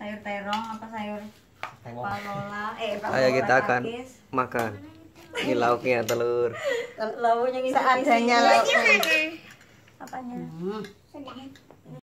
sayur terong apa sayur palola eh palola ayo kita akan makan ini lauknya telur lauknya seadanya lauknya apanya hmm.